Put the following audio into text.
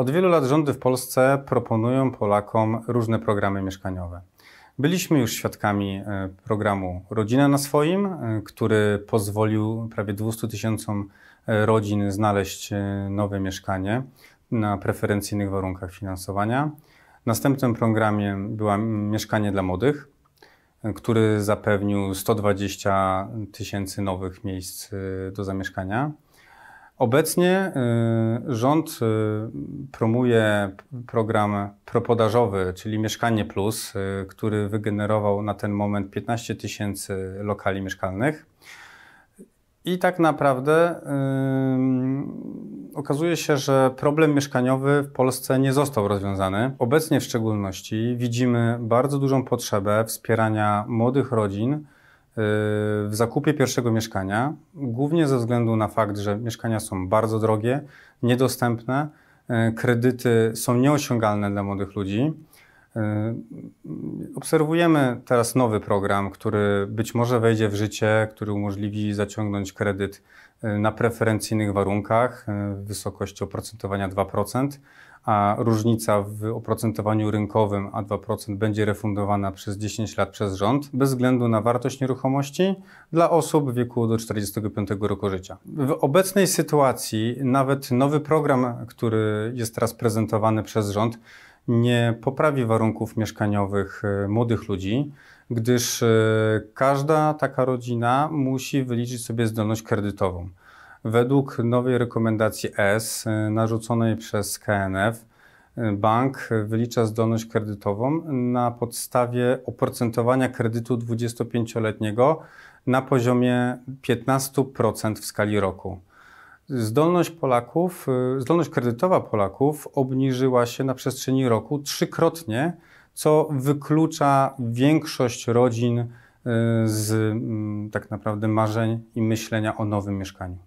Od wielu lat rządy w Polsce proponują Polakom różne programy mieszkaniowe. Byliśmy już świadkami e, programu Rodzina na swoim, e, który pozwolił prawie 200 tysiącom e, rodzin znaleźć nowe mieszkanie na preferencyjnych warunkach finansowania. Następnym programiem było Mieszkanie dla Młodych, który zapewnił 120 tysięcy nowych miejsc do zamieszkania. Obecnie y, rząd y, promuje program propodażowy, czyli Mieszkanie Plus, y, który wygenerował na ten moment 15 tysięcy lokali mieszkalnych. I tak naprawdę okazuje się, że problem mieszkaniowy w Polsce nie został rozwiązany. Obecnie w szczególności widzimy bardzo dużą potrzebę wspierania młodych rodzin, Y, w zakupie pierwszego mieszkania, głównie ze względu na fakt, że mieszkania są bardzo drogie, niedostępne, y, kredyty są nieosiągalne dla młodych ludzi. Yy, obserwujemy teraz nowy program, który być może wejdzie w życie, który umożliwi zaciągnąć kredyt yy, na preferencyjnych warunkach yy, w wysokości oprocentowania 2%, a różnica w oprocentowaniu rynkowym a 2% będzie refundowana przez 10 lat przez rząd bez względu na wartość nieruchomości dla osób w wieku do 45 roku życia. W obecnej sytuacji nawet nowy program, który jest teraz prezentowany przez rząd, nie poprawi warunków mieszkaniowych y, młodych ludzi, gdyż y, każda taka rodzina musi wyliczyć sobie zdolność kredytową. Według nowej rekomendacji S y, narzuconej przez KNF, bank wylicza zdolność kredytową na podstawie oprocentowania kredytu 25-letniego na poziomie 15% w skali roku. Zdolność Polaków, y, zdolność kredytowa Polaków obniżyła się na przestrzeni roku trzykrotnie, co wyklucza większość rodzin y, z mm, tak naprawdę marzeń i myślenia o nowym mieszkaniu.